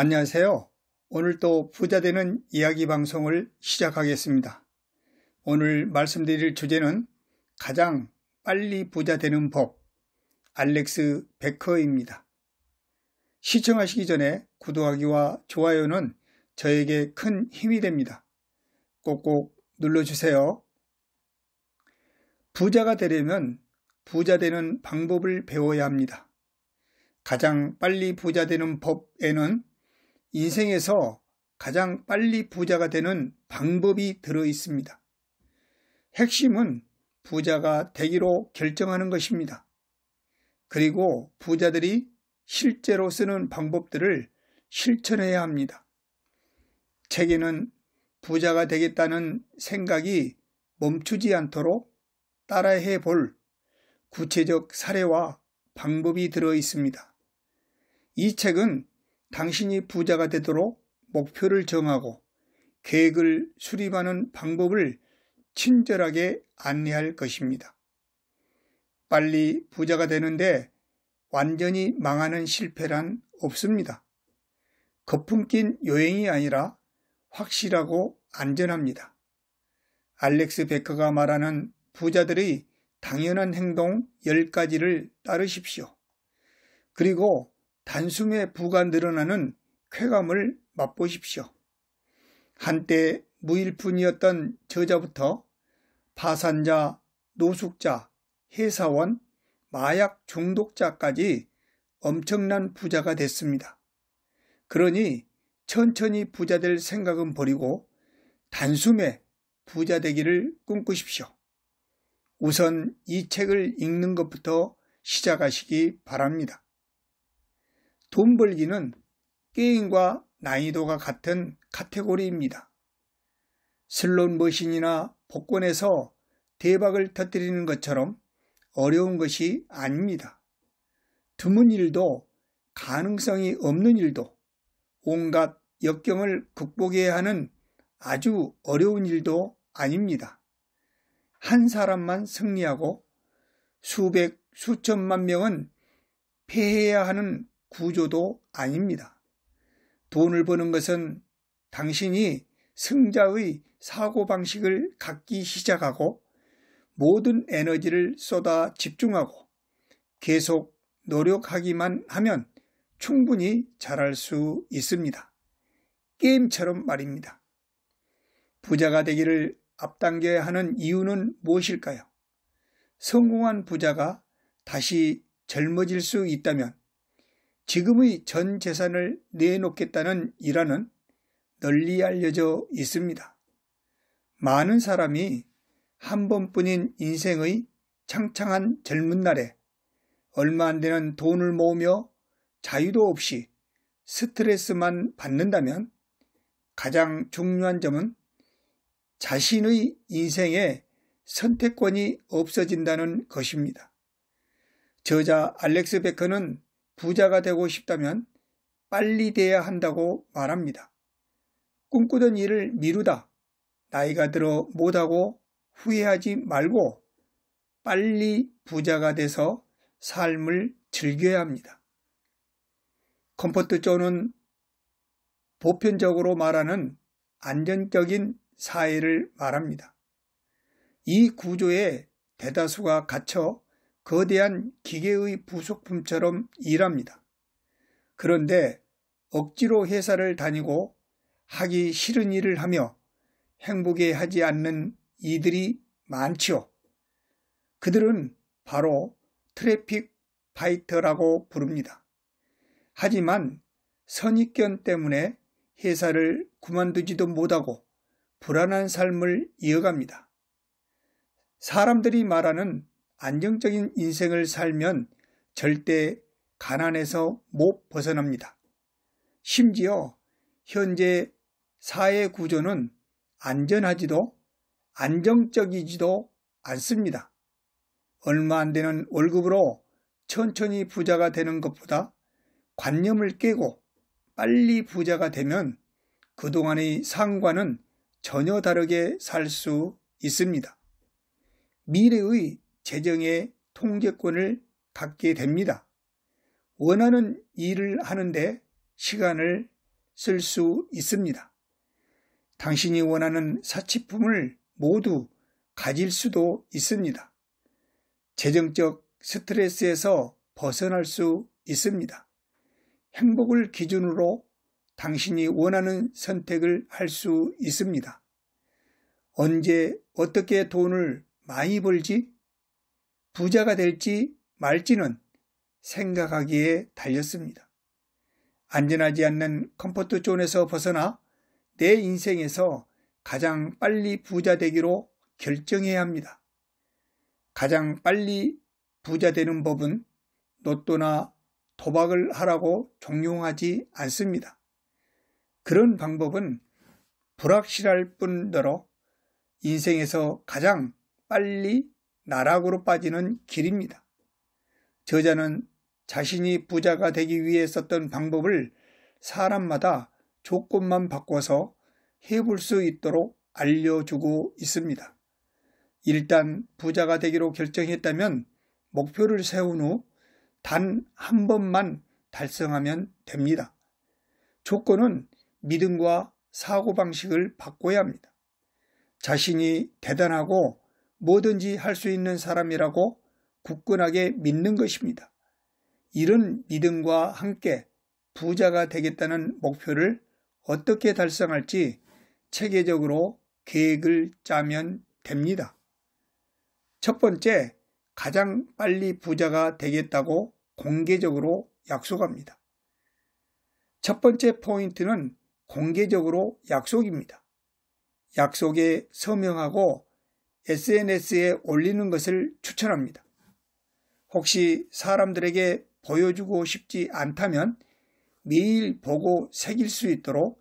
안녕하세요. 오늘 또 부자되는 이야기 방송을 시작하겠습니다. 오늘 말씀드릴 주제는 가장 빨리 부자되는 법, 알렉스 베커입니다. 시청하시기 전에 구독하기와 좋아요는 저에게 큰 힘이 됩니다. 꼭꼭 눌러주세요. 부자가 되려면 부자되는 방법을 배워야 합니다. 가장 빨리 부자되는 법에는 인생에서 가장 빨리 부자가 되는 방법이 들어 있습니다. 핵심은 부자가 되기로 결정하는 것입니다. 그리고 부자들이 실제로 쓰는 방법들을 실천해야 합니다. 책에는 부자가 되겠다는 생각이 멈추지 않도록 따라해 볼 구체적 사례와 방법이 들어 있습니다. 이 책은 당신이 부자가 되도록 목표를 정하고 계획을 수립하는 방법을 친절하게 안내할 것입니다. 빨리 부자가 되는데 완전히 망하는 실패란 없습니다. 거품 낀 여행이 아니라 확실하고 안전합니다. 알렉스 베커가 말하는 부자들의 당연한 행동 10가지를 따르십시오. 그리고 단숨에 부가 늘어나는 쾌감을 맛보십시오. 한때 무일푼이었던 저자부터 파산자, 노숙자, 회사원, 마약 중독자까지 엄청난 부자가 됐습니다. 그러니 천천히 부자 될 생각은 버리고 단숨에 부자 되기를 꿈꾸십시오. 우선 이 책을 읽는 것부터 시작하시기 바랍니다. 돈 벌기는 게임과 난이도가 같은 카테고리입니다. 슬롯 머신이나 복권에서 대박을 터뜨리는 것처럼 어려운 것이 아닙니다. 드문 일도 가능성이 없는 일도 온갖 역경을 극복해야 하는 아주 어려운 일도 아닙니다. 한 사람만 승리하고 수백, 수천만 명은 패해야 하는 구조도 아닙니다. 돈을 버는 것은 당신이 승자의 사고방식을 갖기 시작하고 모든 에너지를 쏟아 집중하고 계속 노력하기만 하면 충분히 잘할 수 있습니다. 게임처럼 말입니다. 부자가 되기를 앞당겨야 하는 이유는 무엇일까요? 성공한 부자가 다시 젊어질 수 있다면 지금의 전 재산을 내놓겠다는 일화는 널리 알려져 있습니다. 많은 사람이 한 번뿐인 인생의 창창한 젊은 날에 얼마 안 되는 돈을 모으며 자유도 없이 스트레스만 받는다면 가장 중요한 점은 자신의 인생에 선택권이 없어진다는 것입니다. 저자 알렉스 베커는 부자가 되고 싶다면 빨리 돼야 한다고 말합니다. 꿈꾸던 일을 미루다 나이가 들어 못하고 후회하지 말고 빨리 부자가 돼서 삶을 즐겨야 합니다. 컴포트 존은 보편적으로 말하는 안정적인 사회를 말합니다. 이 구조에 대다수가 갇혀 거대한 기계의 부속품처럼 일합니다. 그런데 억지로 회사를 다니고 하기 싫은 일을 하며 행복해 하지 않는 이들이 많지요. 그들은 바로 트래픽 파이터라고 부릅니다. 하지만 선입견 때문에 회사를 그만두지도 못하고 불안한 삶을 이어갑니다. 사람들이 말하는 안정적인 인생을 살면 절대 가난에서 못 벗어납니다. 심지어 현재 사회 구조는 안전하지도 안정적이지도 않습니다. 얼마 안 되는 월급으로 천천히 부자가 되는 것보다 관념을 깨고 빨리 부자가 되면 그동안의 상관은 전혀 다르게 살 수 있습니다. 미래의 재정의 통제권을 갖게 됩니다. 원하는 일을 하는데 시간을 쓸 수 있습니다. 당신이 원하는 사치품을 모두 가질 수도 있습니다. 재정적 스트레스에서 벗어날 수 있습니다. 행복을 기준으로 당신이 원하는 선택을 할 수 있습니다. 언제 어떻게 돈을 많이 벌지? 부자가 될지 말지는 생각하기에 달렸습니다. 안전하지 않는 컴포트 존에서 벗어나 내 인생에서 가장 빨리 부자 되기로 결정해야 합니다. 가장 빨리 부자 되는 법은 로또나 도박을 하라고 종용하지 않습니다. 그런 방법은 불확실할 뿐더러 인생에서 가장 빨리 나락으로 빠지는 길입니다. 저자는 자신이 부자가 되기 위해 썼던 방법을 사람마다 조건만 바꿔서 해볼 수 있도록 알려주고 있습니다. 일단 부자가 되기로 결정했다면 목표를 세운 후 단 한 번만 달성하면 됩니다. 조건은 믿음과 사고방식을 바꿔야 합니다. 자신이 대단하고 뭐든지 할 수 있는 사람이라고 굳건하게 믿는 것입니다. 이런 믿음과 함께 부자가 되겠다는 목표를 어떻게 달성할지 체계적으로 계획을 짜면 됩니다. 첫 번째, 가장 빨리 부자가 되겠다고 공개적으로 약속합니다. 첫 번째 포인트는 공개적으로 약속입니다. 약속에 서명하고 SNS에 올리는 것을 추천합니다. 혹시 사람들에게 보여주고 싶지 않다면 매일 보고 새길 수 있도록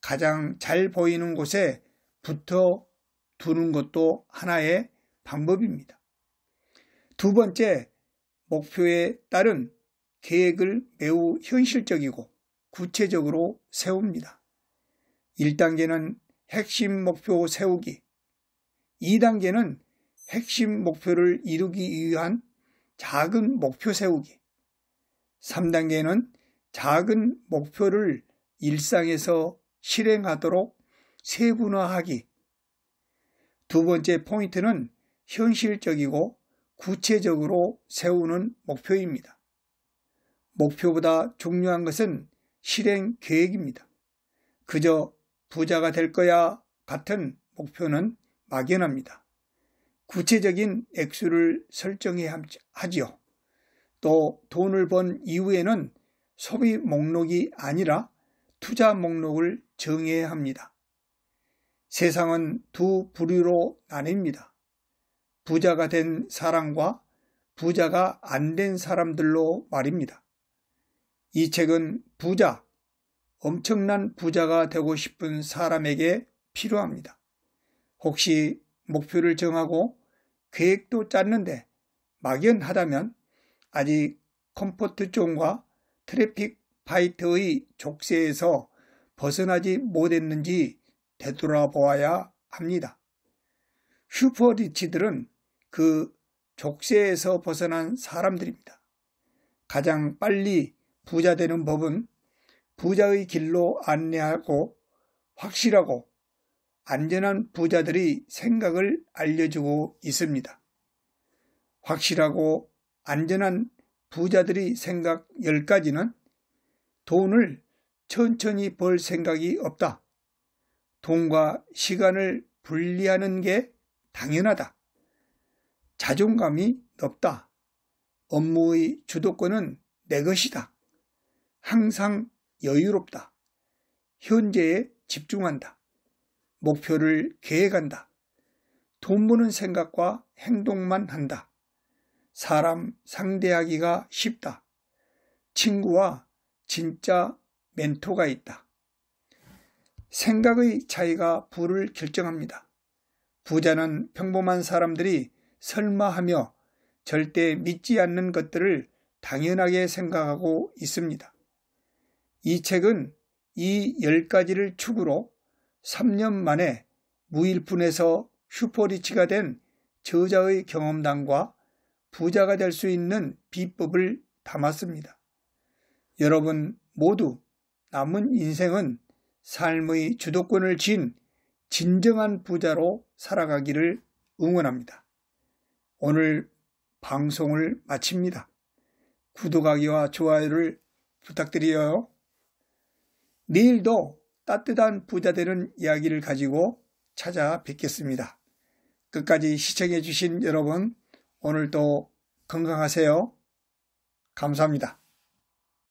가장 잘 보이는 곳에 붙어 두는 것도 하나의 방법입니다. 두 번째, 목표에 따른 계획을 매우 현실적이고 구체적으로 세웁니다. 1단계는 핵심 목표 세우기, 2단계는 핵심 목표를 이루기 위한 작은 목표 세우기. 3단계는 작은 목표를 일상에서 실행하도록 세분화하기. 두 번째 포인트는 현실적이고 구체적으로 세우는 목표입니다. 목표보다 중요한 것은 실행 계획입니다. 그저 부자가 될 거야 같은 목표는 막연합니다. 구체적인 액수를 설정해야 하지요. 또 돈을 번 이후에는 소비 목록이 아니라 투자 목록을 정해야 합니다. 세상은 두 부류로 나뉩니다. 부자가 된 사람과 부자가 안 된 사람들로 말입니다. 이 책은 부자, 엄청난 부자가 되고 싶은 사람에게 필요합니다. 혹시 목표를 정하고 계획도 짰는데 막연하다면 아직 컴포트 존과 트래픽 파이터의 족쇄에서 벗어나지 못했는지 되돌아보아야 합니다. 슈퍼리치들은 그 족쇄에서 벗어난 사람들입니다. 가장 빨리 부자 되는 법은 부자의 길로 안내하고 확실하고 안전한 부자들이 생각을 알려주고 있습니다. 확실하고 안전한 부자들이 생각 10가지는 돈을 천천히 벌 생각이 없다. 돈과 시간을 분리하는 게 당연하다. 자존감이 높다. 업무의 주도권은 내 것이다. 항상 여유롭다. 현재에 집중한다. 목표를 계획한다. 돈 버는 생각과 행동만 한다. 사람 상대하기가 쉽다. 친구와 진짜 멘토가 있다. 생각의 차이가 부를 결정합니다. 부자는 평범한 사람들이 설마 하며 절대 믿지 않는 것들을 당연하게 생각하고 있습니다. 이 책은 이 열가지를 축으로 3년 만에 무일푼에서 슈퍼리치가 된 저자의 경험담과 부자가 될 수 있는 비법을 담았습니다. 여러분 모두 남은 인생은 삶의 주도권을 쥔 진정한 부자로 살아가기를 응원합니다. 오늘 방송을 마칩니다. 구독하기와 좋아요를 부탁드려요. 내일도 따뜻한 부자 되는 이야기를 가지고 찾아뵙겠습니다. 끝까지 시청해 주신 여러분 오늘도 건강하세요. 감사합니다.